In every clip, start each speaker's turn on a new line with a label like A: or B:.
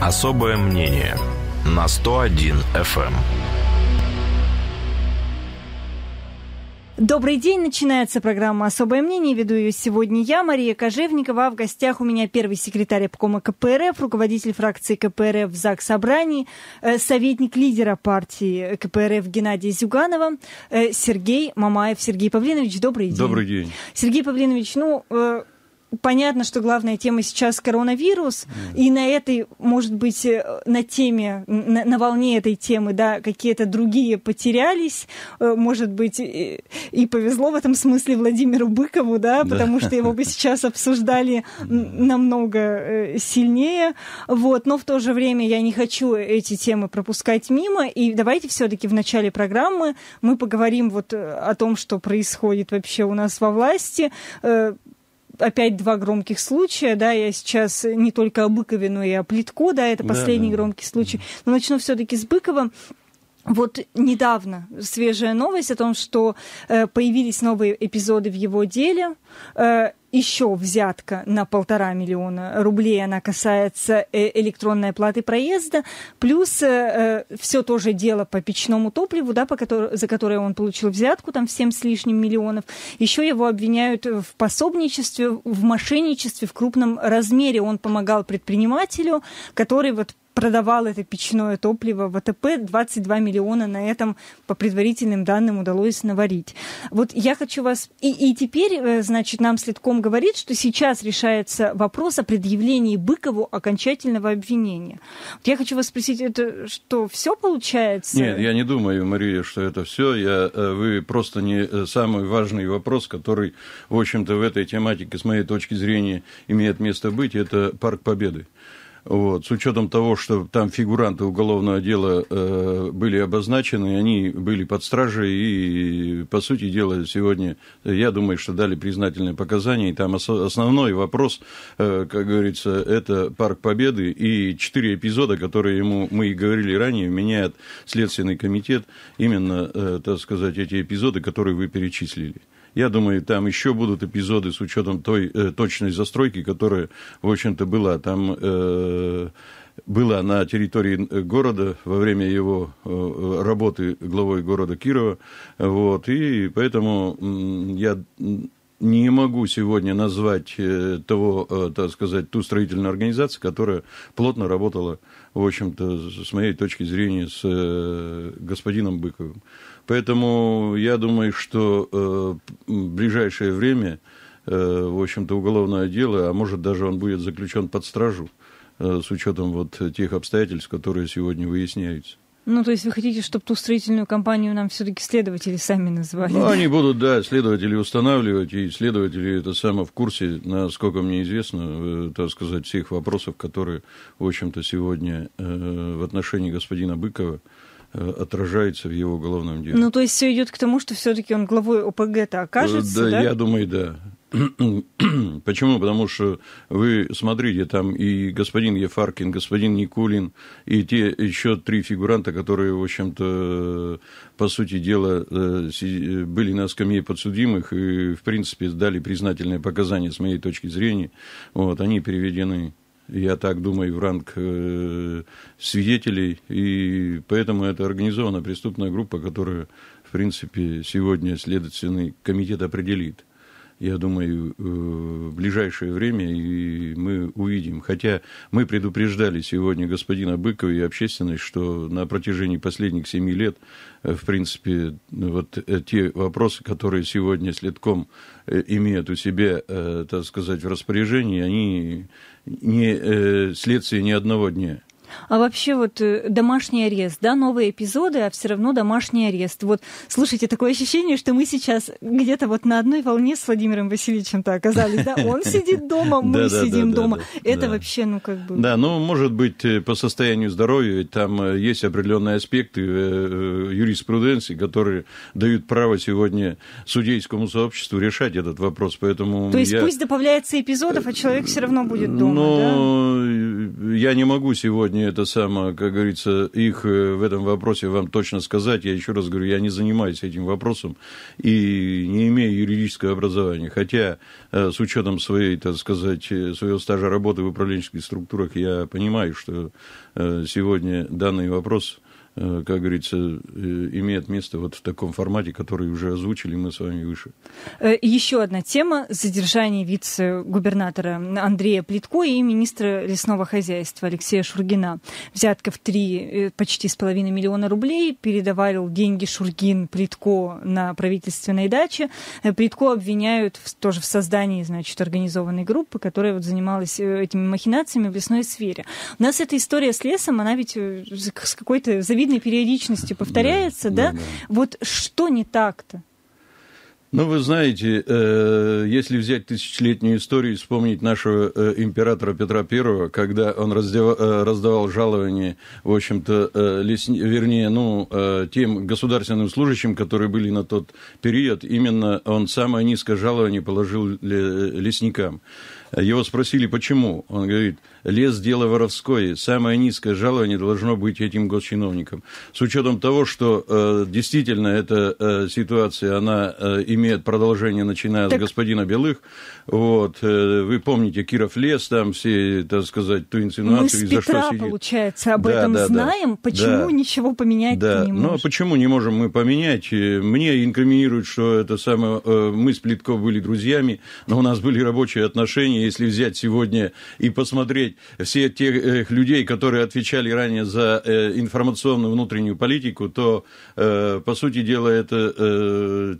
A: Особое мнение на 101 FM. Эм.
B: Добрый день. Начинается программа «Особое мнение». Веду ее сегодня я, Мария Кожевникова. А в гостях у меня первый секретарь обкома КПРФ, руководитель фракции КПРФ в ЗАГС Собрании, э, советник лидера партии КПРФ Геннадия Зюганова, э, Сергей Мамаев. Сергей Павлинович, добрый день. Добрый день. Сергей Павлинович, ну, э, понятно, что главная тема сейчас коронавирус, mm. и на этой, может быть, э, на теме, на, на волне этой темы, да, какие-то другие потерялись, э, может быть, и, и повезло в этом смысле Владимиру Быкову, да, потому что его бы сейчас обсуждали намного э, сильнее, вот, но в то же время я не хочу эти темы пропускать мимо, и давайте все-таки в начале программы мы поговорим вот о том, что происходит вообще у нас во власти, опять два громких случая, да, я сейчас не только о Быкове, но и о Плитко, да, это последний да, да. громкий случай. Но начну все-таки с Быкова. Вот недавно свежая новость о том, что э, появились новые эпизоды в его деле. Э, еще взятка на полтора миллиона рублей, она касается э, электронной платы проезда, плюс э, э все тоже дело по печному топливу, да, по который, за которое он получил взятку, там, в с лишним миллионов. Еще его обвиняют в пособничестве, в мошенничестве в крупном размере. Он помогал предпринимателю, который вот продавал это печное топливо в АТП, 22 миллиона на этом, по предварительным данным, удалось наварить. Вот я хочу вас... И, и теперь, э, значит, нам следком говорит, что сейчас решается вопрос о предъявлении Быкову окончательного обвинения. Вот я хочу вас спросить, это что, все получается? Нет, я
A: не думаю, Мария, что это все. Я, э, вы просто не э, самый важный вопрос, который, в общем-то, в этой тематике, с моей точки зрения, имеет место быть, это Парк Победы. Вот, с учетом того, что там фигуранты уголовного дела э, были обозначены, они были под стражей и, по сути дела, сегодня, я думаю, что дали признательные показания. И там ос- основной вопрос, э, как говорится, это Парк Победы и четыре эпизода, которые ему, мы и говорили ранее, меняет Следственный комитет именно, э, так сказать, эти эпизоды, которые вы перечислили. Я думаю, там еще будут эпизоды с учетом той э, точной застройки, которая, в общем-то, была там... Э, была на территории э, города во время его э, работы главой города Кирова. Вот, и поэтому я не могу сегодня назвать э, того, так сказать, ту строительную организацию, которая плотно работала, в общем-то, с моей точки зрения, с господином Быковым. Поэтому я думаю, что в э, ближайшее время, э, в общем-то, уголовное дело, а может даже он будет заключен под стражу, э, с учетом вот тех обстоятельств, которые сегодня выясняются.
B: Ну, то есть вы хотите, чтобы ту строительную компанию нам все-таки следователи сами назвали? Ну, да? они
A: будут, да, следователи устанавливать, и следователи это само в курсе, насколько мне известно, так сказать, всех вопросов, которые, в общем-то, сегодня в отношении господина Быкова Э, отражается в его уголовном деле. Ну,
B: то есть все идет к тому, что все-таки он главой ОПГ-то э, окажется, да? Да, я
A: думаю, да. Почему? Потому что вы смотрите, там и господин Ефаркин, господин Никулин, и те еще три фигуранта, которые, в общем-то, по сути дела, э, были на скамье подсудимых и, в принципе, дали признательные показания, с моей точки зрения. Вот, они переведены я так думаю, в ранг э, свидетелей, и поэтому это организованная преступная группа, которую, в принципе, сегодня следственный комитет определит я думаю, э, в ближайшее время и мы увидим. Хотя мы предупреждали сегодня господина Быкова и общественность, что на протяжении последних семи лет, э, в принципе, вот э, те вопросы, которые сегодня следком имеют у себя, так сказать, в распоряжении, они не следствие ни одного дня.
B: А вообще вот э, домашний арест, да, новые эпизоды, а все равно домашний арест. Вот, слушайте, такое ощущение, что мы сейчас где-то вот на одной волне с Владимиром Васильевичем-то оказались, да? Он сидит дома, мы сидим дома. Это вообще, ну, как бы...
A: Да, ну, может быть, э, по состоянию здоровья, там э, есть определенные аспекты юриспруденции, которые дают право сегодня судейскому сообществу решать этот вопрос, поэтому... То есть пусть
B: добавляется эпизодов, а человек все равно будет дома, ну, да?
A: Но я не могу сегодня не это самое, как говорится, их э, в этом вопросе вам точно сказать. Я еще раз говорю, я не занимаюсь этим вопросом и не имею юридического образования. Хотя э, с учетом своей, так сказать, э, своего стажа работы в управленческих структурах, я понимаю, что сегодня данный вопрос Э, как говорится, э, имеет место вот в таком формате, который уже озвучили мы с вами выше.
B: Э, Еще одна тема – задержание вице-губернатора Андрея Плитко и министра лесного хозяйства Алексея Шургина. Взятка в три почти с половиной миллиона рублей, передавали деньги Шургин Плитко на правительственной даче. Плитко обвиняют в, тоже в создании, значит, организованной группы, которая вот занималась этими махинациями в лесной сфере. У нас эта история с лесом, она ведь с какой-то завидной очевидной периодичностью повторяется, да? да? да. Вот что не так-то?
A: Ну, вы знаете, э, если взять тысячелетнюю историю и вспомнить нашего э, императора Петра I, когда он э, раздавал, раздавал жалования, в общем-то, лес... вернее, ну, тем государственным служащим, которые были на тот период, именно он самое низкое жалование положил лесникам. Его спросили, почему. Он говорит, лес – дело воровское. Самое низкое жалование должно быть этим госчиновникам. С учетом того, что э, действительно эта э, ситуация, она э, имеет продолжение, начиная так... с господина Белых. Вот, э, вы помните Киров лес, там все, так сказать, ту инсинуацию, из за что сидит.
B: получается, об да, этом да, знаем. Да, почему да, ничего поменять да. не можем? Ну, а
A: почему не можем мы поменять? Мне инкриминируют, что это самое... Э, мы с Плитков были друзьями, но у нас были рабочие отношения. Если взять сегодня и посмотреть все тех э, людей, которые отвечали ранее за э, информационную внутреннюю политику, то, э, по сути дела, это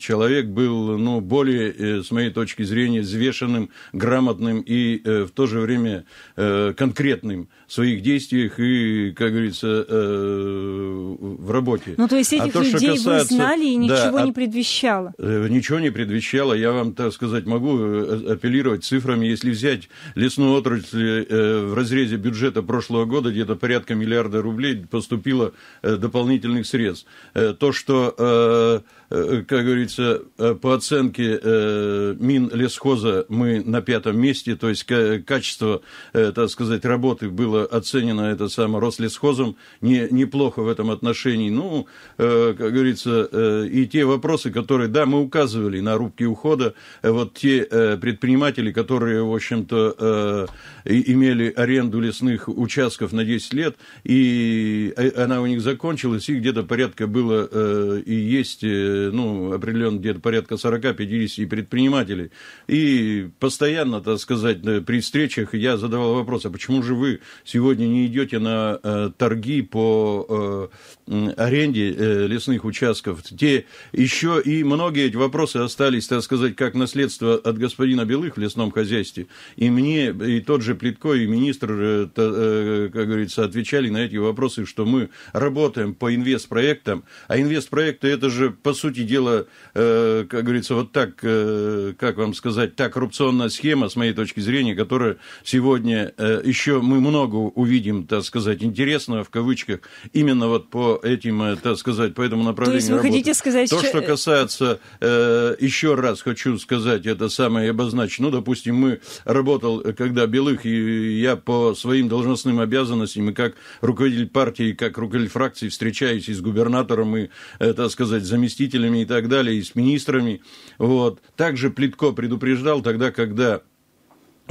A: человек был ну, более, с моей точки зрения, взвешенным, грамотным и в то же время конкретным своих действиях и, как говорится, э, в работе. Ну, то есть а этих а то, людей касается, вы знали и ничего да, не
B: предвещало?
A: Э, ничего не предвещало. Я вам, так сказать, могу э, э, апеллировать цифрами. Если взять лесную отрасль в разрезе бюджета прошлого года, где-то порядка миллиарда рублей поступило дополнительных средств. то, что... Э, как говорится, э, по оценке э, Минлесхоза мы на пятом месте, то есть качество, так сказать, работы было оценено это самое Рослесхозом не, неплохо в этом отношении. Ну, как говорится, и те вопросы, которые, да, мы указывали на рубки ухода, вот те предприниматели, которые, в общем-то, имели аренду лесных участков на 10 лет, и она у них закончилась, и где-то порядка было и есть ну, определенно где-то порядка 40-50 предпринимателей. И постоянно, так сказать, э, при встречах я задавал вопрос, а почему же вы сегодня не идете на э, торги по э, аренде э, лесных участков? Те еще и многие эти вопросы остались, так сказать, как наследство от господина Белых в лесном хозяйстве. И мне, и тот же Плитко, и министр, э, э, как говорится, отвечали на эти вопросы, что мы работаем по инвестпроектам, а инвестпроекты это же, по сути, сути дела, э, как говорится, вот так, э, как вам сказать, та коррупционная схема, с моей точки зрения, которая сегодня э, еще мы много увидим, так сказать, интересного, в кавычках, именно вот по этим, так сказать, по этому направлению То есть вы работы. хотите сказать... То, что касается, еще раз хочу сказать, это самое обозначить, ну, допустим, мы работал, когда Белых, и я по своим должностным обязанностям, и как руководитель партии, и как руководитель фракции встречаюсь и с губернатором, и, так сказать, заместителем правителями и так далее, и с министрами. Вот. Также Плитко предупреждал тогда, когда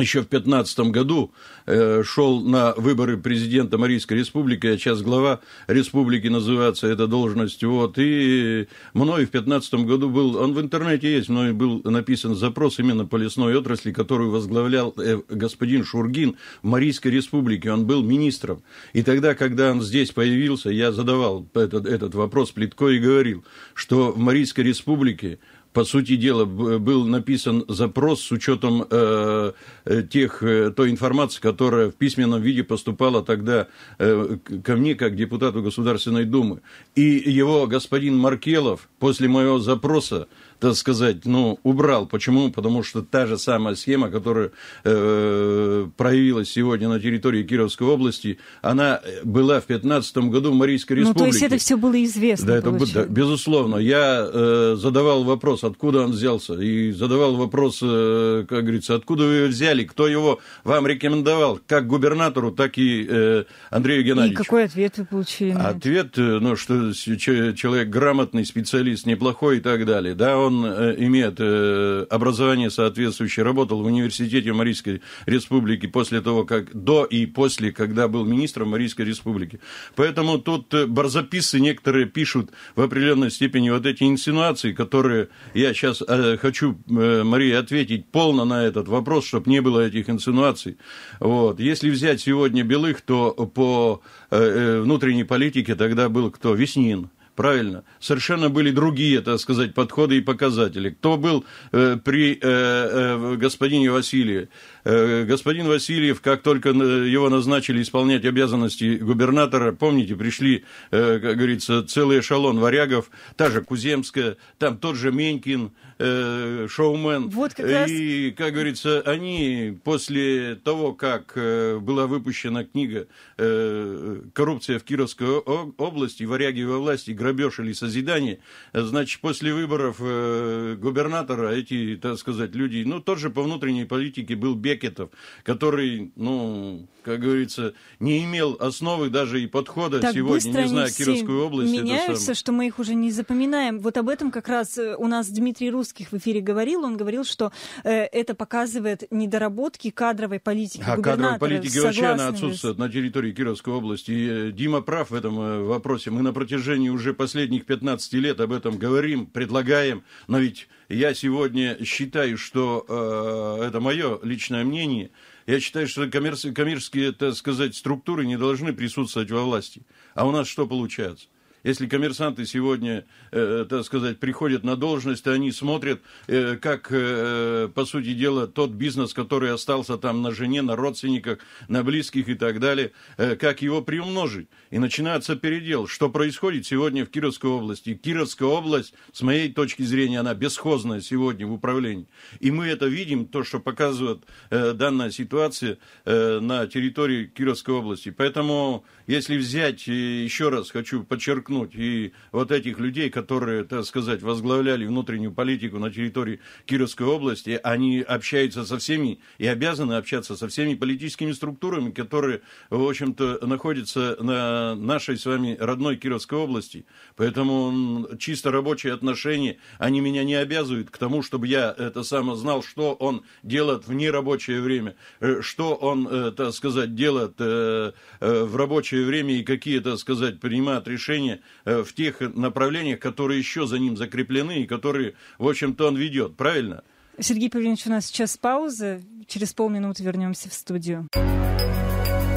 A: еще в 2015 году э, шел на выборы президента Марийской республики, а сейчас глава республики называется эта должность. Вот, и мной в 2015 году был, он в интернете есть, мной был написан запрос именно по лесной отрасли, которую возглавлял э, господин Шургин в Марийской республике. Он был министром. И тогда, когда он здесь появился, я задавал этот, этот вопрос Плитко и говорил, что в Марийской республике по сути дела, был написан запрос с учетом э, э тех, э, той информации, которая в письменном виде поступала тогда э, ко мне, как депутату Государственной Думы. И его господин Маркелов после моего запроса так сказать, ну, убрал. Почему? Потому что та же самая схема, которая э, проявилась сегодня на территории Кировской области, она была в 2015 году в Марийской республике. Ну, то есть это
B: все было известно, да, это, да,
A: Безусловно. Я э, задавал вопрос, откуда он взялся, и задавал вопрос, э, как говорится, откуда вы его взяли, кто его вам рекомендовал, как губернатору, так и э, Андрею Геннадьевичу. И
B: какой ответ вы получили?
A: Ответ, э, ну, что человек грамотный, специалист неплохой и так далее. Да, он он э, имеет э, образование соответствующее, работал в университете Марийской Республики после того, как до и после, когда был министром Марийской Республики. Поэтому тут э, барзаписы некоторые пишут в определенной степени вот эти инсинуации, которые я сейчас хочу, Марии ответить полно на этот вопрос, чтобы не было этих инсинуаций. Вот. Если взять сегодня белых, то по внутренней политике тогда был кто? Веснин правильно. Совершенно были другие, так сказать, подходы и показатели. Кто был э, при э, э, господине Васильеве? Э, господин Васильев, как только э, его назначили исполнять обязанности губернатора, помните, пришли, э, как говорится, целый эшелон варягов, та же Куземская, там тот же Менькин, шоумен. Вот как раз... И, как говорится, они после того, как была выпущена книга «Коррупция в Кировской области», «Варяги во власти», «Грабеж или созидание», значит, после выборов губернатора эти, так сказать, люди, ну, тот же по внутренней политике был Бекетов, который, ну, как говорится, не имел основы даже и подхода так сегодня, не знаю, Кировскую область. меняются,
B: что мы их уже не запоминаем. Вот об этом как раз э, у нас Дмитрий Русских в эфире говорил. Он говорил, что э, это показывает недоработки кадровой политики А кадровой политики вообще она отсутствует
A: на территории Кировской области. И э, Дима прав в этом э, вопросе. Мы на протяжении уже последних 15 лет об этом говорим, предлагаем, но ведь я сегодня считаю, что э, это мое личное мнение, я считаю, что коммерс коммерческие, так сказать, структуры не должны присутствовать во власти. А у нас что получается? Если коммерсанты сегодня, э, так сказать, приходят на должность, они смотрят, э, как, э, по сути дела, тот бизнес, который остался там на жене, на родственниках, на близких и так далее, э, как его приумножить. И начинается передел. Что происходит сегодня в Кировской области? Кировская область, с моей точки зрения, она бесхозная сегодня в управлении. И мы это видим, то, что показывает э, данная ситуация э, на территории Кировской области. Поэтому, если взять, э, еще раз хочу подчеркнуть, вернуть и вот этих людей, которые, так сказать, возглавляли внутреннюю политику на территории Кировской области, они общаются со всеми и обязаны общаться со всеми политическими структурами, которые, в общем-то, находятся на нашей с вами родной Кировской области. Поэтому чисто рабочие отношения, они меня не обязывают к тому, чтобы я э, это само знал, что он делает в нерабочее время, э, что он, э, так сказать, делает в рабочее время и какие, так сказать, принимает решения Э, в тех направлениях, которые еще за ним закреплены и которые, в общем-то, он ведет, правильно?
B: Сергей Павлович, у нас сейчас пауза. Через полминуты вернемся в студию.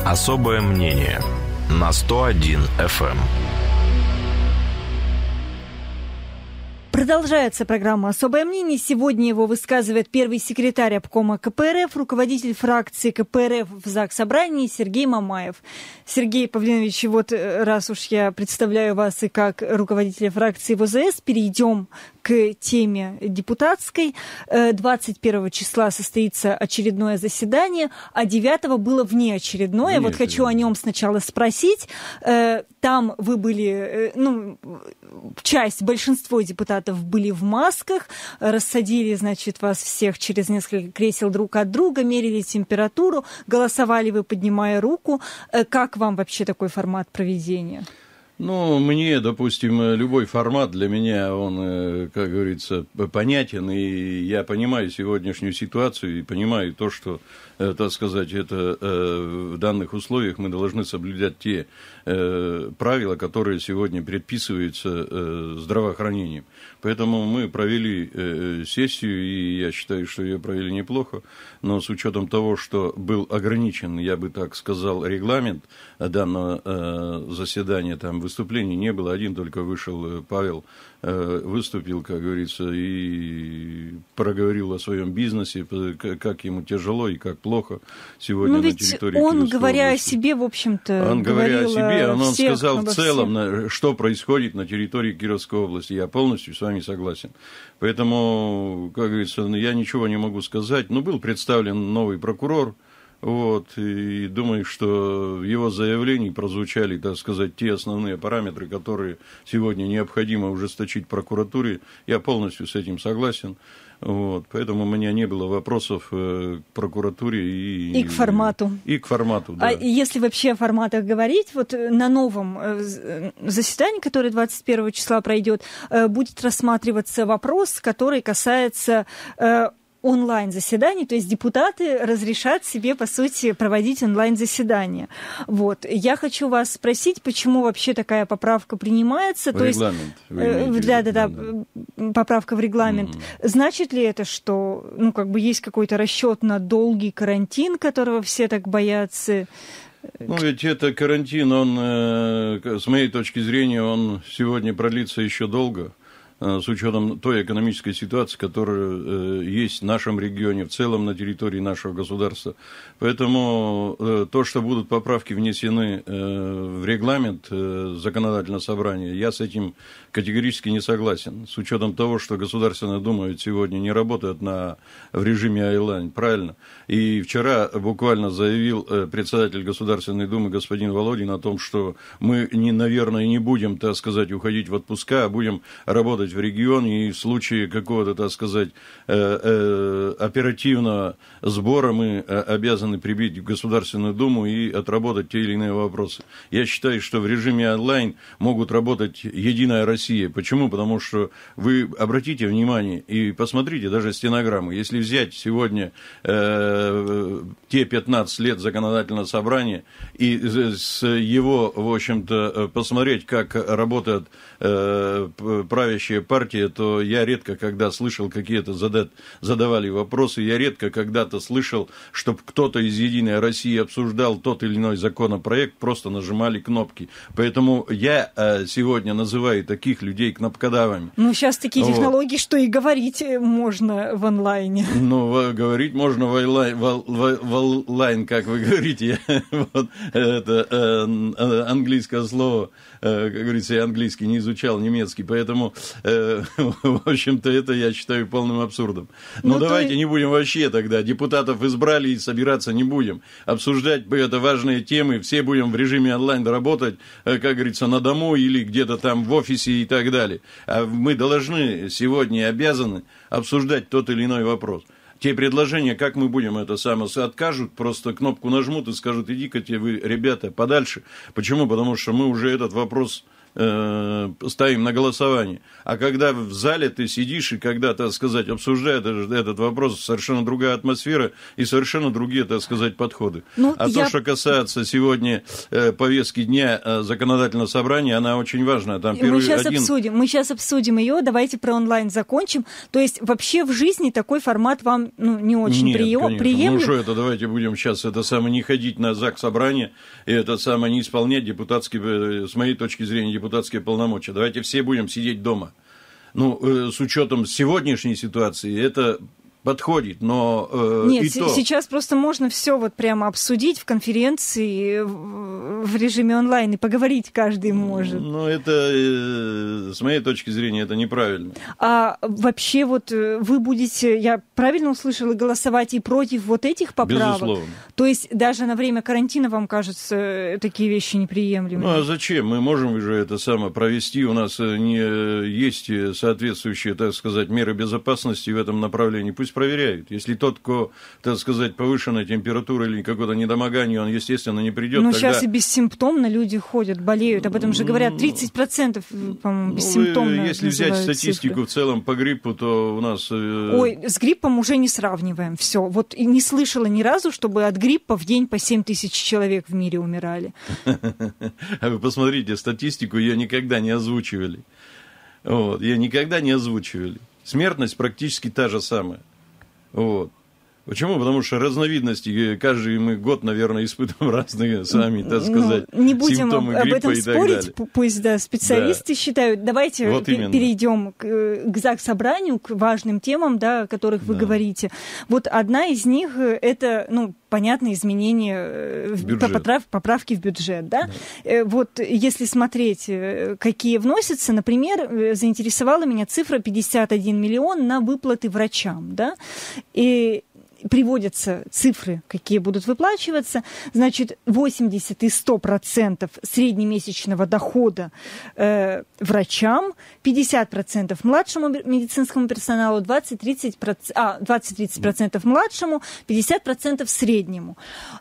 A: Особое мнение на 101 FM.
B: Продолжается программа «Особое мнение». Сегодня его высказывает первый секретарь обкома КПРФ, руководитель фракции КПРФ в ЗАГС Собрании Сергей Мамаев. Сергей Павлинович, вот э, раз уж я представляю вас и как руководителя фракции ВЗС, перейдем к теме депутатской. 21 э, числа состоится очередное заседание, а 9 было внеочередное. Нет, вот хочу о нем сначала спросить. Э, там вы были, ну, часть, большинство депутатов кандидатов были в масках, рассадили, значит, вас всех через несколько кресел друг от друга, мерили температуру, голосовали вы, поднимая руку. Э, как вам вообще такой формат проведения?
A: Ну, мне, допустим, э, любой формат для меня, он, э, как говорится, понятен, и я понимаю сегодняшнюю ситуацию, и понимаю то, что Э, так сказать, это э, в данных условиях мы должны соблюдать те э, правила, которые сегодня предписываются здравоохранением. Поэтому мы провели сессию, и я считаю, что ее провели неплохо, но с учетом того, что был ограничен, я бы так сказал, регламент данного заседания, там выступлений не было, один только вышел Павел Э, выступил, как говорится, и проговорил о своем бизнесе, как ему тяжело и как плохо сегодня Но ну, на территории он, говоря области.
B: о себе, в общем-то, Он, говоря о себе, он, он сказал в целом, всех.
A: Э, что происходит на территории Кировской области. Я полностью с вами согласен. Поэтому, как говорится, я ничего не могу сказать. Но ну, был представлен новый прокурор, вот, и думаю, что в его заявлении прозвучали, так сказать, те основные параметры, которые сегодня необходимо ужесточить прокуратуре. Я полностью с этим согласен. Вот, поэтому у меня не было вопросов э, к прокуратуре и, и к формату. И, и к формату, а да. А
B: если вообще о форматах говорить, вот э, на новом э, заседании, которое 21 числа пройдет, будет рассматриваться вопрос, который касается онлайн-заседаний, то есть депутаты разрешат себе, по сути, проводить онлайн-заседания. Вот. Я хочу вас спросить, почему вообще такая поправка принимается? В то регламент. Э, есть, да, да, да, да, поправка в регламент. Mm-hmm. Значит ли это, что ну, как бы есть какой-то расчет на долгий карантин, которого все так боятся? Ну,
A: ведь это карантин, он, э, с моей точки зрения, он сегодня продлится еще долго. Э, с учетом той экономической ситуации, которая э, есть в нашем регионе, в целом на территории нашего государства. Поэтому э, то, что будут поправки внесены в регламент законодательного собрания, я с этим категорически не согласен. С учетом того, что Государственная Дума сегодня не работает на, в режиме Айлайн, правильно? И вчера буквально заявил э, председатель Государственной Думы господин Володин о том, что мы, не, наверное, не будем, так сказать, уходить в отпуска, а будем работать в регионе и в случае какого-то, так сказать, э, э, оперативного сбора мы обязаны прибить в Государственную Думу и отработать те или иные вопросы. Я считаю, что в режиме онлайн могут работать Единая Россия, Россия. Почему? Потому что вы обратите внимание и посмотрите даже стенограммы. Если взять сегодня э, те 15 лет законодательного собрания и с его, в общем-то, э, посмотреть, как работает э, правящая партия, то я редко когда слышал какие-то задат, задавали вопросы, я редко когда-то слышал, чтобы кто-то из «Единой России» обсуждал тот или иной законопроект, просто нажимали кнопки. Поэтому я э, сегодня называю такие таких людей кнопкодавами.
B: Ну, сейчас такие вот. технологии, что и говорить э, можно в онлайне.
A: Ну, говорить можно в онлайн, в, в, в онлайн как вы говорите. вот это э, э английское слово Э, как говорится, я английский не изучал, немецкий, поэтому, э, в общем-то, это я считаю полным абсурдом. Но ну, давайте ты... не будем вообще тогда, депутатов избрали и собираться не будем. Обсуждать это важные темы, все будем в режиме онлайн работать, э, как говорится, на дому или где-то там в офисе и так далее. А мы должны сегодня обязаны обсуждать тот или иной вопрос те предложения, как мы будем это самое, откажут, просто кнопку нажмут и скажут, иди-ка тебе вы, ребята, подальше. Почему? Потому что мы уже этот вопрос э, ставим на голосование. А когда в зале ты сидишь и когда, так сказать, обсуждают этот вопрос, совершенно другая атмосфера и совершенно другие, так сказать, подходы. Ну, а я... то, что касается сегодня э, повестки дня э, законодательного собрания, она очень важна. Там мы сейчас один... обсудим,
B: мы сейчас обсудим ее. Давайте про онлайн закончим. То есть вообще в жизни такой формат вам ну, не очень прием... Ну, приемлем. Ну что это,
A: давайте будем сейчас это самое не ходить на ЗАГС собрание и это самое не исполнять депутатский, э, с моей точки зрения, депутатские полномочия. Давайте все будем сидеть дома. Ну, э, с учетом сегодняшней ситуации, это подходит, но э, нет, и то... сейчас
B: просто можно все вот прямо обсудить в конференции в режиме онлайн и поговорить каждый может. Но
A: ну, это э, с моей точки зрения это неправильно.
B: А вообще вот э, вы будете, я правильно услышала, голосовать и против вот этих поправок? Безусловно. То есть даже на время карантина вам кажется э, такие вещи неприемлемыми? Ну а
A: зачем? Мы можем уже это самое провести, у нас не есть соответствующие, так сказать, меры безопасности в этом направлении. Пусть пусть проверяют. Если тот, кто, так сказать, повышенная температура или какое-то недомогание, он, естественно, не придет. Но ну, тогда... сейчас и
B: бессимптомно люди ходят, болеют. Об этом же говорят 30%, ну, э, по-моему, бессимптомно. Ну, если взять статистику цифры. в
A: целом по гриппу, то у нас... Э, Ой,
B: с гриппом уже не сравниваем. Все. Вот и не слышала ни разу, чтобы от гриппа в день по 7 тысяч человек в мире умирали.
A: А вы посмотрите, статистику ее никогда не озвучивали. Вот, ее никогда не озвучивали. Смертность практически та же самая. Вот. Почему? Потому что разновидности, э, каждый мы год, наверное, испытываем разные сами, так ну, сказать, ну, Не будем симптомы об, об этом спорить,
B: пусть да, специалисты да. считают. Давайте вот именно. перейдем к, э, к ЗАГС-собранию, к важным темам, да, о которых вы да. говорите. Вот одна из них э, – это, ну, понятно, изменение бюджет. поправ, поправки в бюджет, да? да. Вот если смотреть, какие вносятся, например, заинтересовала меня цифра 51 миллион на выплаты врачам, да? И приводятся цифры, какие будут выплачиваться. Значит, 80 и 100 процентов среднемесячного дохода э, врачам, 50 процентов младшему медицинскому персоналу, 20-30 а, процентов младшему, 50 процентов среднему.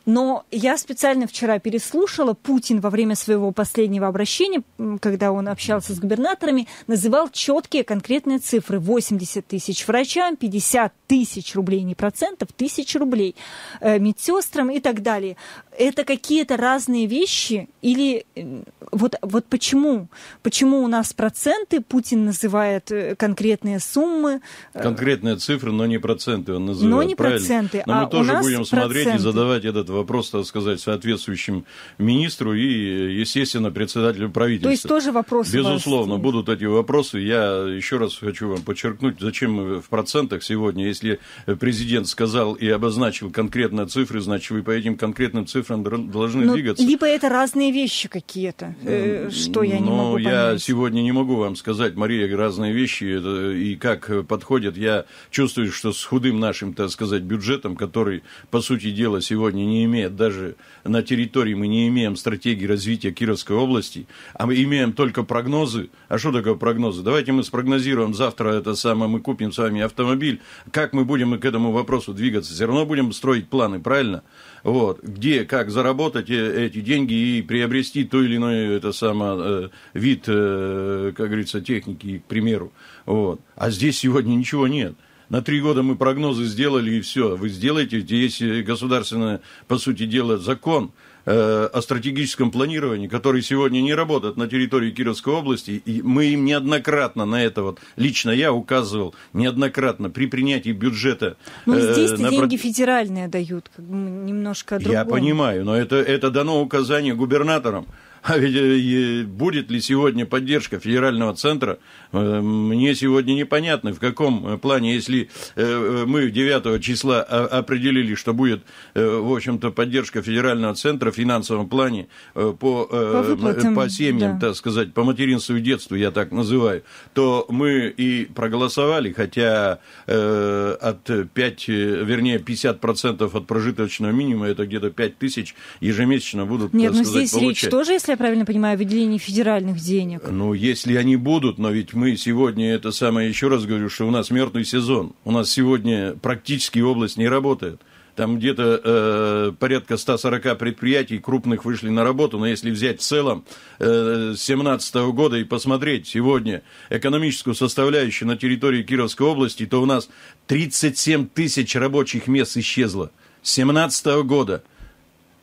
B: Но я специально вчера переслушала, Путин во время своего последнего обращения, когда он общался с губернаторами, называл четкие конкретные цифры. 80 тысяч врачам, 50 тысяч рублей не процентов, тысяч рублей э, медсестрам и так далее это какие-то разные вещи? Или э, вот, вот почему? Почему у нас проценты, Путин называет э, конкретные суммы?
A: Э, конкретные цифры, но не проценты он называет. Но не правильно. проценты, Но мы а тоже будем смотреть проценты. и задавать этот вопрос, так сказать, соответствующим министру и, естественно, председателю правительства. То есть тоже вопрос. Безусловно, вас... будут эти вопросы. Я еще раз хочу вам подчеркнуть, зачем мы в процентах сегодня, если президент сказал и обозначил конкретные цифры, значит, вы по этим конкретным цифрам совершенно должны Но ну, двигаться. Либо
B: это разные вещи какие-то, э, что я Но не могу понять. но я
A: сегодня не могу вам сказать, Мария, разные вещи и как подходят. Я чувствую, что с худым нашим, так сказать, бюджетом, который, по сути дела, сегодня не имеет, даже на территории мы не имеем стратегии развития Кировской области, а мы имеем только прогнозы. А что такое прогнозы? Давайте мы спрогнозируем завтра это самое, мы купим с вами автомобиль. Как мы будем к этому вопросу двигаться? Все равно будем строить планы, правильно? вот, где, как заработать э, эти деньги и приобрести то или иное это самое э, вид, э, как говорится, техники, к примеру. Вот. А здесь сегодня ничего нет. На три года мы прогнозы сделали, и все. Вы сделаете, есть государственное, по сути дела, закон – Э, о стратегическом планировании, которые сегодня не работают на территории Кировской области, и мы им неоднократно на это вот, лично я указывал, неоднократно при принятии бюджета... Но ну, э, здесь на... деньги
B: федеральные дают, немножко другое. Я понимаю,
A: но это, это дано указание губернаторам. А ведь э, будет ли сегодня поддержка федерального центра Э, мне сегодня непонятно, в каком э, плане, если э, мы 9 числа определили, что будет, в общем-то, поддержка федерального центра в финансовом плане по, по, выплатам, по семьям, да. так сказать, по материнству и детству, я так называю, то мы и проголосовали, хотя от 5, вернее, 50% от прожиточного минимума, это где-то 5 тысяч ежемесячно будут, Нет, так ну, сказать, но здесь получать. речь тоже,
B: если я правильно понимаю, о выделении федеральных денег.
A: Ну, если они будут, но ведь мы сегодня, это самое, еще раз говорю, что у нас мертвый сезон. У нас сегодня практически область не работает. Там где-то э, порядка 140 предприятий крупных вышли на работу, но если взять в целом э, 2017 года и посмотреть сегодня экономическую составляющую на территории Кировской области, то у нас 37 тысяч рабочих мест исчезло с 2017 года.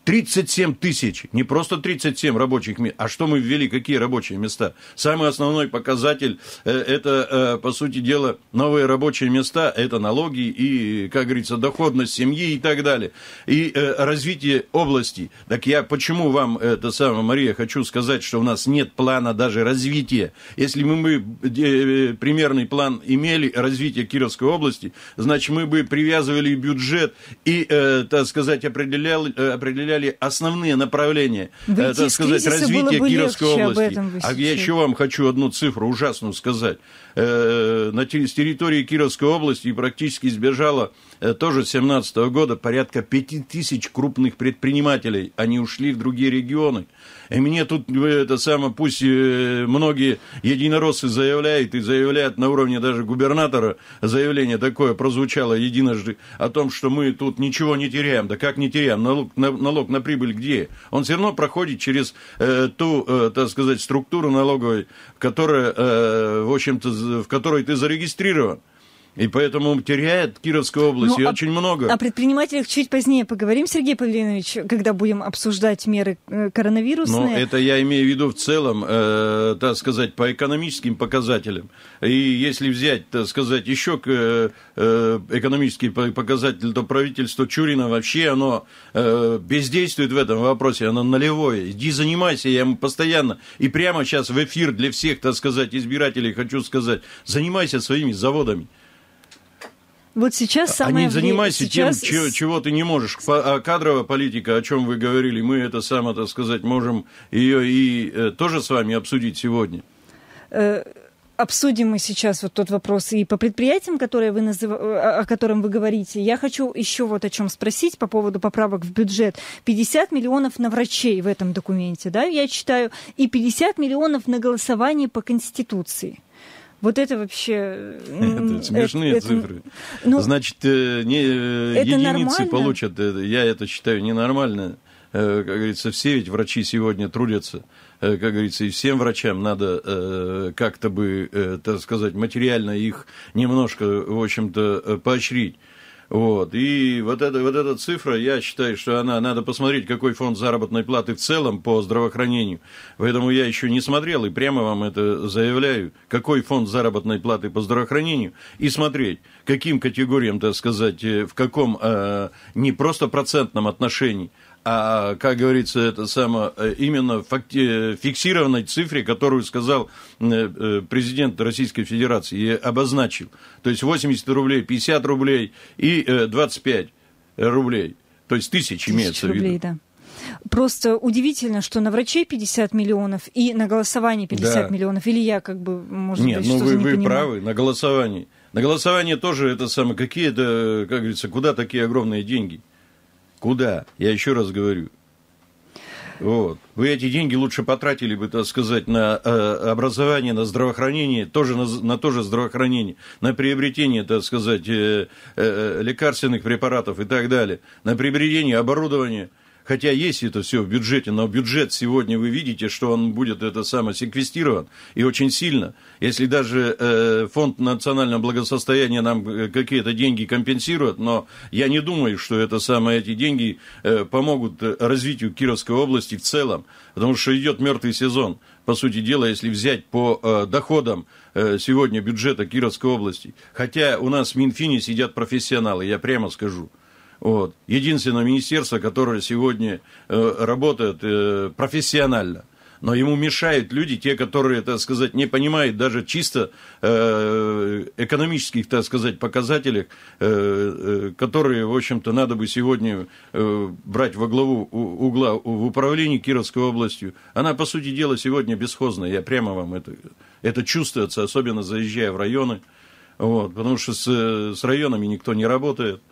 A: 37 тысяч, не просто 37 рабочих мест, а что мы ввели, какие рабочие места? Самый основной показатель э, это, э, по сути дела, новые рабочие места, это налоги и, как говорится, доходность семьи и так далее, и э, развитие области. Так я почему вам, это самое, Мария, хочу сказать, что у нас нет плана даже развития. Если мы, мы примерный план имели развития Кировской области, значит, мы бы привязывали бюджет и, так сказать, определяли, определяли изучали основные направления, да э, так сказать, развития Кировской области. а я еще вам хочу одну цифру ужасную сказать. Э, на, с территории Кировской области и практически сбежало э, тоже с 17 года порядка 5 тысяч крупных предпринимателей. Они ушли в другие регионы. И мне тут э, это самое, пусть многие единороссы заявляют и заявляют на уровне даже губернатора, заявление такое прозвучало единожды о том, что мы тут ничего не теряем. Да как не теряем? Налог на, налог на прибыль где? Он все равно проходит через э, ту, э, так сказать, структуру налоговой, которая, э, в общем-то, в которой ты зарегистрирован. И поэтому теряет Кировская область, ну, и о... А очень много. О
B: предпринимателях чуть позднее поговорим, Сергей Павлинович, когда будем обсуждать меры э, коронавирусные. Но это
A: я имею в виду в целом, э, так сказать, по экономическим показателям. И если взять, так сказать, еще э, э экономические показатели, то правительство Чурина вообще, оно э, бездействует в этом вопросе, оно нулевое. Иди занимайся, я ему постоянно, и прямо сейчас в эфир для всех, так сказать, избирателей хочу сказать, занимайся своими заводами.
B: Вот сейчас самое... А не занимайся сейчас... тем, чего,
A: чего ты не можешь. А кадровая политика, о чем вы говорили, мы это само, так сказать, можем ее и э, тоже с вами обсудить сегодня.
B: Э обсудим мы сейчас вот тот вопрос и по предприятиям, которые вы назыв... Э, о котором вы говорите. Я хочу еще вот о чем спросить по поводу поправок в бюджет. 50 миллионов на врачей в этом документе, да, я читаю, и 50 миллионов на голосование по Конституции. Вот это вообще... Это смешные это, цифры. ну,
A: Значит, э, не, э, единицы нормально? получат, э, я это считаю ненормально. Как говорится, все ведь врачи сегодня трудятся. Как говорится, и всем врачам надо как-то бы, так сказать, материально их немножко, в общем-то, поощрить. Вот. И вот, эта вот эта цифра, я считаю, что она, надо посмотреть, какой фонд заработной платы в целом по здравоохранению. Поэтому я еще не смотрел, и прямо вам это заявляю, какой фонд заработной платы по здравоохранению, и смотреть, каким категориям, так сказать, э, в каком э, не просто процентном отношении, а, как говорится, это самое э, именно факти, э, фиксированной цифре, которую сказал э, президент Российской Федерации и обозначил. То есть 80 рублей, 50 рублей и 25 рублей. То есть тысяч имеется рублей, в виду.
B: Да. Просто удивительно, что на врачей 50 миллионов и на голосование 50 да. миллионов. Или я как бы, может Нет, быть, ну вы, не вы правы,
A: на голосовании. На голосовании тоже это самое, какие-то, как говорится, куда такие огромные деньги? Куда? Я еще раз говорю. Вот. Вы эти деньги лучше потратили бы, так сказать, на э, образование, на здравоохранение, тоже на, на то же здравоохранение, на приобретение, так сказать, э, э, лекарственных препаратов и так далее, на приобретение оборудования – Хотя есть это все в бюджете, но бюджет сегодня вы видите, что он будет это самое секвестирован, и очень сильно. Если даже э, фонд национального благосостояния нам э, какие-то деньги компенсирует, но я не думаю, что это самое, эти деньги э, помогут э, развитию Кировской области в целом, потому что идет мертвый сезон по сути дела, если взять по э, доходам э, сегодня бюджета Кировской области. Хотя у нас в Минфине сидят профессионалы, я прямо скажу. Вот. Единственное министерство, которое сегодня э, работает э, профессионально. Но ему мешают люди, те, которые, так сказать, не понимают даже чисто э, экономических, так сказать, показателей, э, э, которые, в общем-то, надо бы сегодня э, брать во главу у, угла в управлении Кировской областью. Она, по сути дела, сегодня бесхозная. Я прямо вам это, это чувствуется, особенно заезжая в районы. Вот, потому что с, э, с районами никто не работает.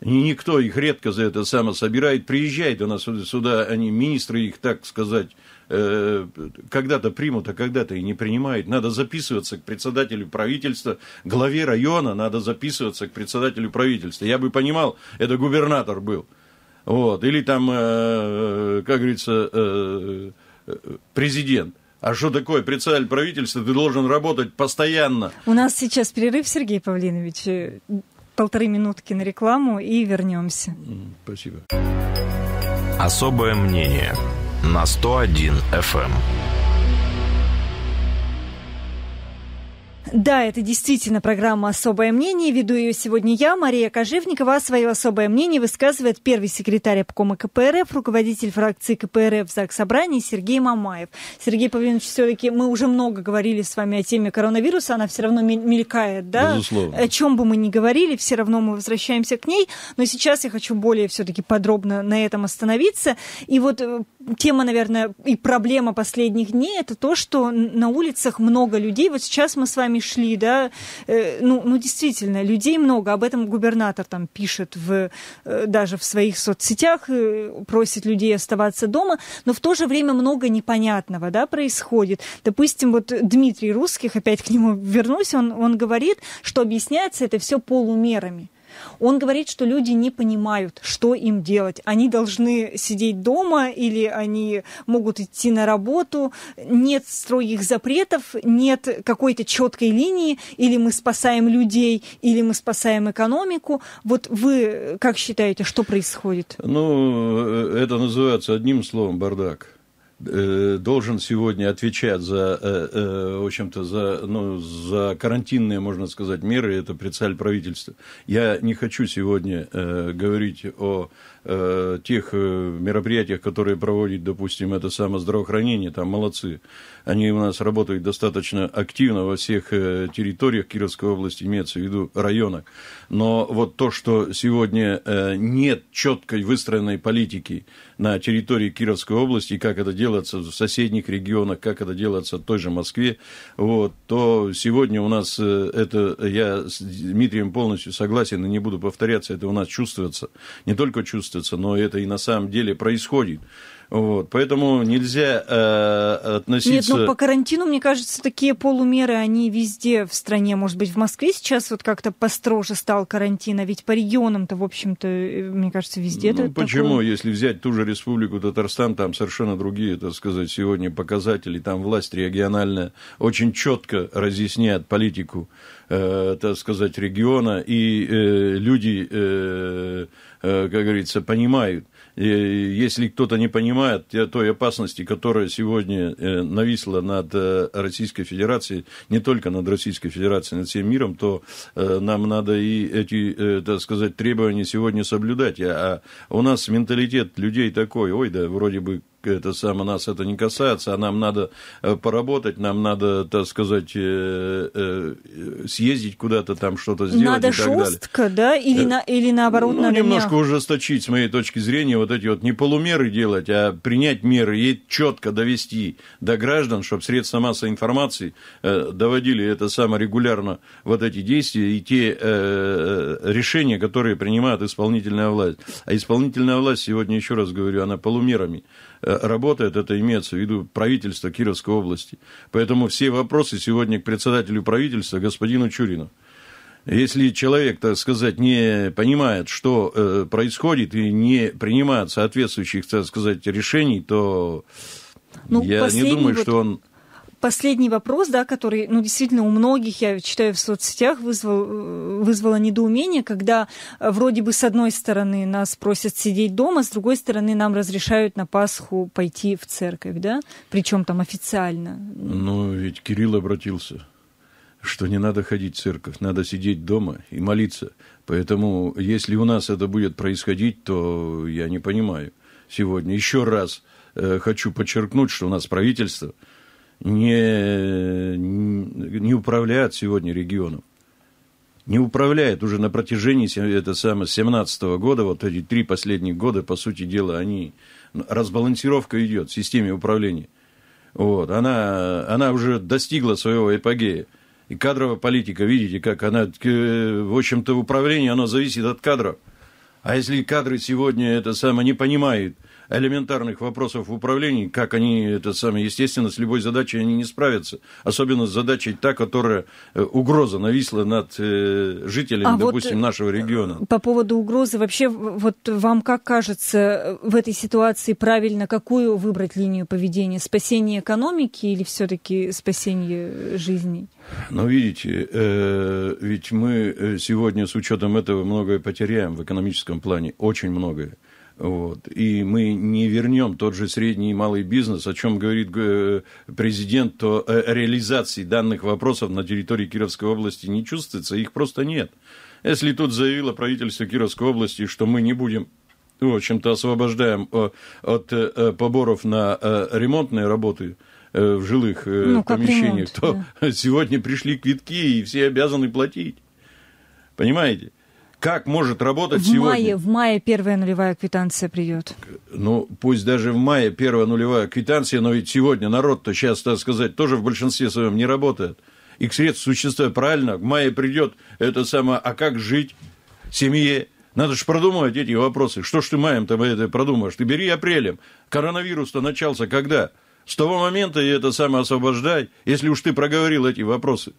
A: И никто их редко за это само собирает. Приезжает у нас сюда, они, министры их, так сказать, э, когда-то примут, а когда-то и не принимают. Надо записываться к председателю правительства, главе района надо записываться к председателю правительства. Я бы понимал, это губернатор был. Вот. Или там, э, э, как говорится, президент. А что такое председатель правительства? Ты должен работать постоянно.
B: У нас сейчас перерыв, Сергей Павлинович полторы минутки на рекламу и вернемся.
A: Спасибо. Особое мнение на 101 FM.
B: Да, это действительно программа «Особое мнение». Веду ее сегодня я, Мария Кожевникова. А свое особое мнение высказывает первый секретарь обкома КПРФ, руководитель фракции КПРФ в ЗАГС Собрании Сергей Мамаев. Сергей Павлович, все-таки мы уже много говорили с вами о теме коронавируса, она все равно мелькает, да? Безусловно. О чем бы мы ни говорили, все равно мы возвращаемся к ней. Но сейчас я хочу более все-таки подробно на этом остановиться. И вот э, тема, наверное, и проблема последних дней, это то, что на улицах много людей. Вот сейчас мы с вами шли, да, э, ну, ну действительно, людей много. Об этом губернатор там пишет в, э, даже в своих соцсетях, э, просит людей оставаться дома, но в то же время много непонятного, да, происходит. Допустим, вот Дмитрий Русских, опять к нему вернусь, он, он говорит, что объясняется это все полумерами. Он говорит, что люди не понимают, что им делать. Они должны сидеть дома или они могут идти на работу. Нет строгих запретов, нет какой-то четкой линии. Или мы спасаем людей, или мы спасаем экономику. Вот вы как считаете, что происходит?
A: Ну, э, это называется одним словом бардак. Э, должен сегодня отвечать за, э, э, в общем-то, за, ну, за карантинные, можно сказать, меры, это представитель правительства. Я не хочу сегодня говорить о Э, тех э, мероприятиях, которые проводит, допустим, это самое здравоохранение, там молодцы. Они у нас работают достаточно активно во всех э, территориях Кировской области, имеется в виду районах. Но вот то, что сегодня нет четкой выстроенной политики на территории Кировской области, как это делается в соседних регионах, как это делается в той же Москве, вот, то сегодня у нас это, я с Дмитрием полностью согласен и не буду повторяться, это у нас чувствуется. Не только чувствуется, приветствоваться, но это и на самом деле происходит. Вот, поэтому нельзя э, относиться... Нет, ну по
B: карантину, мне кажется, такие полумеры, они везде в стране. Может быть, в Москве сейчас вот как-то построже стал карантин, а ведь по регионам-то, в общем-то, э, мне кажется, везде ну, это Почему? Такое...
A: Если взять ту же республику Татарстан, там совершенно другие, так сказать, сегодня показатели, там власть региональная очень четко разъясняет политику, э, так сказать, региона, и э, люди, э, э, как говорится, понимают, и если кто-то не понимает той опасности, которая сегодня э, нависла над э, Российской Федерацией, не только над Российской Федерацией, над всем миром, то э, нам надо и эти, так сказать, требования сегодня соблюдать. А, а у нас менталитет людей такой, ой, да вроде бы это самое, нас это не касается, а нам надо э, поработать, нам надо, так сказать, э, э, съездить куда-то там, что-то сделать надо и так жестко,
B: далее. да, или, на, или наоборот ну, надо немножко мягко.
A: ужесточить, с моей точки зрения, вот эти вот не полумеры делать, а принять меры и четко довести до граждан, чтобы средства массовой информации доводили это самое регулярно, вот эти действия и те э, решения, которые принимает исполнительная власть. А исполнительная власть, сегодня еще раз говорю, она полумерами Э, работает, это имеется в виду правительство Кировской области. Поэтому все вопросы сегодня к председателю правительства, господину Чурину. Если человек, так сказать, не понимает, что э, происходит и не принимает соответствующих, так сказать, решений, то
B: ну, я не думаю, вот... что он последний вопрос, да, который, ну, действительно, у многих, я читаю в соцсетях, вызвал, э, вызвало недоумение, когда э, вроде бы с одной стороны нас просят сидеть дома, с другой стороны нам разрешают на Пасху пойти в церковь, да, причем там официально. Ну,
A: ведь Кирилл обратился что не надо ходить в церковь, надо сидеть дома и молиться. Поэтому, если у нас это будет происходить, то я не понимаю сегодня. Еще раз э, хочу подчеркнуть, что у нас правительство – не, не управляют сегодня регионом. Не управляют уже на протяжении это самое, 17 года, вот эти три последних года, по сути дела, они... Ну, разбалансировка идет в системе управления. Вот, она, она уже достигла своего эпогея. И кадровая политика, видите, как она, в общем-то, управление, оно зависит от кадров. А если кадры сегодня это самое не понимают, элементарных вопросов управления, как они, это самое, естественно, с любой задачей они не справятся. Особенно с задачей та, которая э, угроза нависла над э, жителями, а допустим, вот э, нашего региона.
B: По поводу угрозы, вообще, вот вам как кажется в этой ситуации правильно, какую выбрать линию поведения? Спасение экономики или все-таки спасение жизни?
A: Ну, видите, э, ведь мы сегодня с учетом этого многое потеряем в экономическом плане, очень многое. Вот. И мы не вернем тот же средний и малый бизнес, о чем говорит э, президент, то э, реализации данных вопросов на территории Кировской области не чувствуется, их просто нет. Если тут заявило правительство Кировской области, что мы не будем ну, в общем-то, освобождаем э, от поборов на ремонтные работы, в жилых ну, помещениях, ремонт, то да. сегодня пришли квитки, и все обязаны платить. Понимаете? Как может работать в сегодня? Мае,
B: в мае первая нулевая квитанция придет.
A: Ну, пусть даже в мае первая нулевая квитанция, но ведь сегодня народ-то сейчас, так сказать, тоже в большинстве своем не работает. И средств существует правильно. В мае придет это самое, а как жить семье? Надо же продумывать эти вопросы. Что ж ты маем-то это продумаешь? Ты бери апрелем. Коронавирус-то начался когда? С того момента и это самое освобождай, если уж ты проговорил эти вопросы.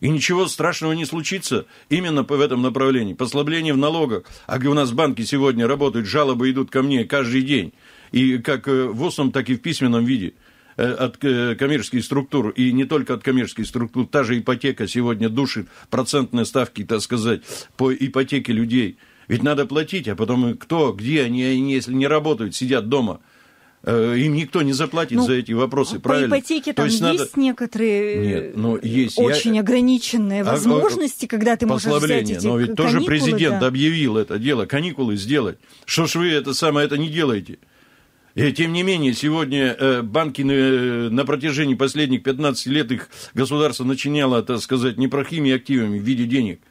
A: И ничего страшного не случится именно в этом направлении. Послабление в налогах. А где у нас банки сегодня работают, жалобы идут ко мне каждый день. И как э, в устном, так и в письменном виде э, от э, коммерческих структур, и не только от коммерческих структур, та же ипотека сегодня душит процентные ставки, так сказать, по ипотеке людей. Ведь надо платить, а потом кто, где они, если не работают, сидят дома – Э, им никто не заплатит ну, за эти вопросы, правильно? По ипотеке там есть, надо... есть
B: некоторые
A: э, Нет, но есть. очень
B: Я... ограниченные а, возможности, а, когда ты можешь взять эти Но ведь каникулы, тоже президент да.
A: объявил это дело, каникулы сделать. Что ж вы это самое это не делаете? И, тем не менее, сегодня э, банки на протяжении последних 15 лет их государство начиняло, так сказать, не непрохими активами в виде денег –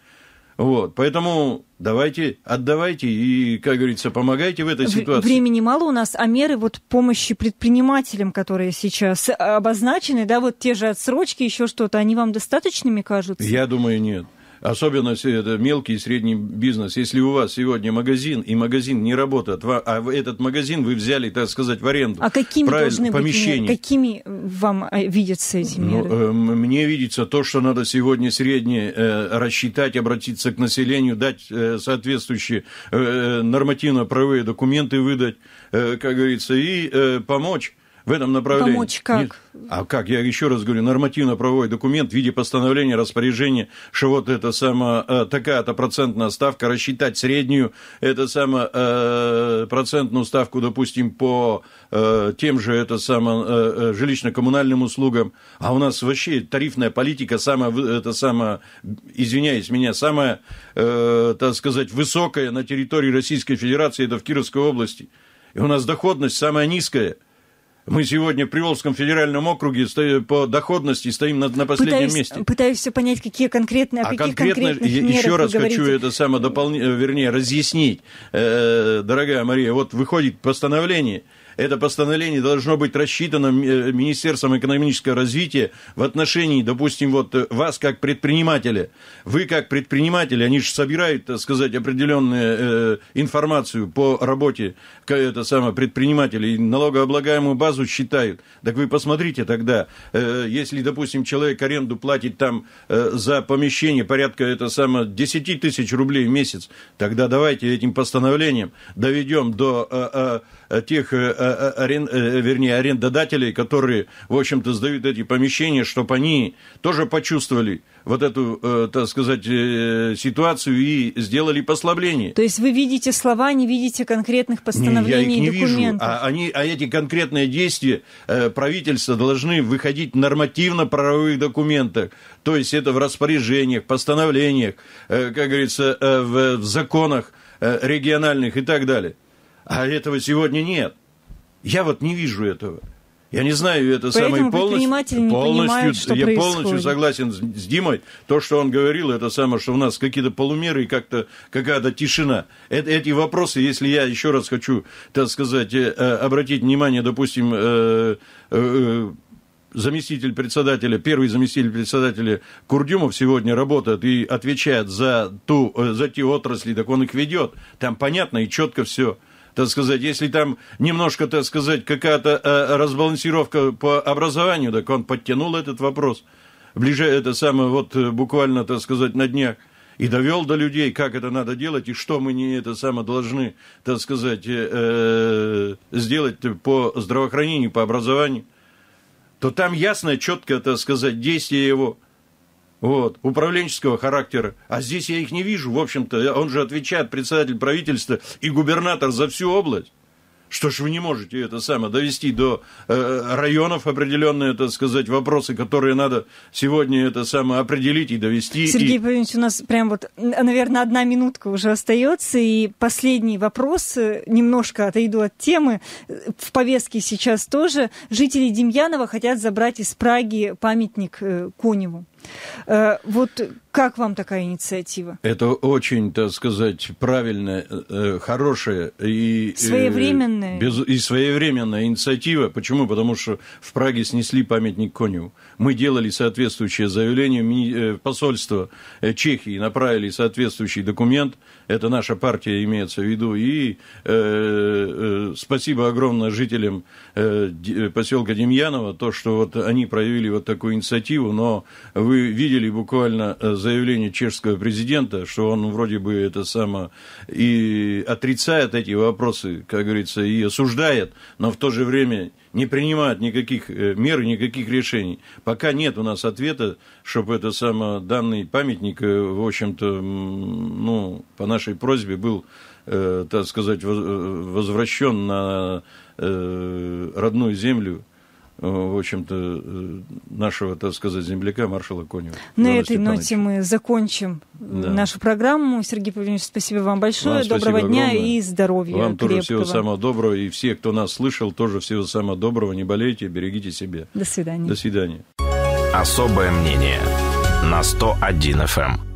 A: вот, поэтому давайте, отдавайте и, как говорится, помогайте в этой ситуации. Времени
B: мало у нас, а меры вот помощи предпринимателям, которые сейчас э, обозначены, да, вот те же отсрочки, еще что-то, они вам достаточными кажутся?
A: Я думаю, нет. Особенно это мелкий и средний бизнес. Если у вас сегодня магазин, и магазин не работает, а этот магазин вы взяли, так сказать, в аренду. А какими должны помещение. быть
B: Какими вам э, видятся эти ну, меры?
A: Ну, э, мне видится то, что надо сегодня среднее э, рассчитать, обратиться к населению, дать э, соответствующие э, нормативно-правовые документы выдать, э, как говорится, и помочь в этом направлении. Помочь как? Нет, а как? Я еще раз говорю, нормативно-правовой документ в виде постановления, распоряжения, что вот это самая э, такая-то процентная ставка, рассчитать среднюю, это самая э, процентную ставку, допустим, по э, тем же это самое жилищно-коммунальным услугам. А у нас вообще тарифная политика самая, это самая, извиняюсь меня, самая, так сказать, высокая на территории Российской Федерации, это в Кировской области. И у нас доходность самая низкая – мы сегодня в Приволжском федеральном округе по доходности стоим на, на последнем пытаюсь, месте.
B: Пытаюсь все понять, какие конкретные, а каких конкретно, конкретных я, мерах Еще раз говорите. хочу
A: это само дополнить, э, вернее, разъяснить. Э, дорогая Мария, вот выходит постановление – это постановление должно быть рассчитано э, Министерством экономического развития в отношении, допустим, вот э, вас как предпринимателя. Вы как предприниматели, они же собирают, так сказать, определенную э, информацию по работе это самое, и налогооблагаемую базу считают. Так вы посмотрите тогда, э, если, допустим, человек аренду платит там э, за помещение порядка это самое, 10 тысяч рублей в месяц, тогда давайте этим постановлением доведем до... Э, э, Э, тех, э, э, арен, вернее, арендодателей, которые, в общем-то, сдают эти помещения, чтобы они тоже почувствовали вот эту, так сказать, ситуацию и сделали послабление. То
B: есть вы видите слова, не видите конкретных постановлений не, я их не документов.
A: Вижу. А, они, а эти конкретные действия правительства должны выходить нормативно-правовых документах. То есть это в распоряжениях, постановлениях, как говорится, в законах региональных и так далее. А этого сегодня нет. Я вот не вижу этого. Я не знаю, это Поэтому самое полностью, полностью понимают, что я происходит. полностью согласен с, с Димой. То, что он говорил, это самое, что у нас какие-то полумеры и как-то какая-то тишина. Э эти вопросы, если я еще раз хочу, так сказать, э, э обратить внимание, допустим, э, э э заместитель председателя, первый заместитель председателя Курдюмов сегодня работает и отвечает за, ту, э, за те отрасли, так он их ведет. Там понятно и четко все так сказать, если там немножко, так сказать, какая-то э, разбалансировка по образованию, так он подтянул этот вопрос. Ближе это самое, вот э, буквально, так сказать, на днях и довел до людей, как это надо делать, и что мы не это самое должны, так сказать, э, э сделать по здравоохранению, по образованию, то там ясно, четко, так сказать, действие его вот, управленческого характера. А здесь я их не вижу, в общем-то. Он же отвечает, председатель правительства и губернатор за всю область. Что ж вы не можете это самое довести до э, районов определенные, так сказать, вопросы, которые надо сегодня это самое определить и довести. Сергей и...
B: Павлович, у нас прям вот, наверное, одна минутка уже остается, и последний вопрос, э, немножко отойду от темы, в повестке сейчас тоже. Жители Демьянова хотят забрать из Праги памятник э, Коневу. Э, вот как вам такая инициатива?
A: Это очень, так сказать, правильная, э, э, хорошая и э, своевременная. без, и своевременная инициатива. Почему? Потому что в Праге снесли памятник Коневу. Мы делали соответствующее заявление посольства Чехии, направили соответствующий документ. Это наша партия имеется в виду. И э, спасибо огромное жителям поселка Демьянова, то, что вот они проявили вот такую инициативу. Но вы видели буквально заявление чешского президента, что он вроде бы это само и отрицает эти вопросы, как говорится, и осуждает, но в то же время не принимает никаких э, мер, никаких решений. Пока нет у нас ответа, чтобы это само данный памятник, э, в общем-то, ну, по нашей просьбе был, э, так сказать, возвращен на родную землю Э, в общем-то, э, нашего, так сказать, земляка, маршала Конева.
B: На этой ноте мы закончим э, да. нашу программу. Сергей Павлович, спасибо вам большое. Вам доброго дня огромное. и здоровья. Вам крепкого. тоже всего самого
A: доброго. И все, кто нас слышал, тоже всего самого доброго. Не болейте, берегите себя.
B: До свидания. До
A: свидания. Особое мнение на 101 FM.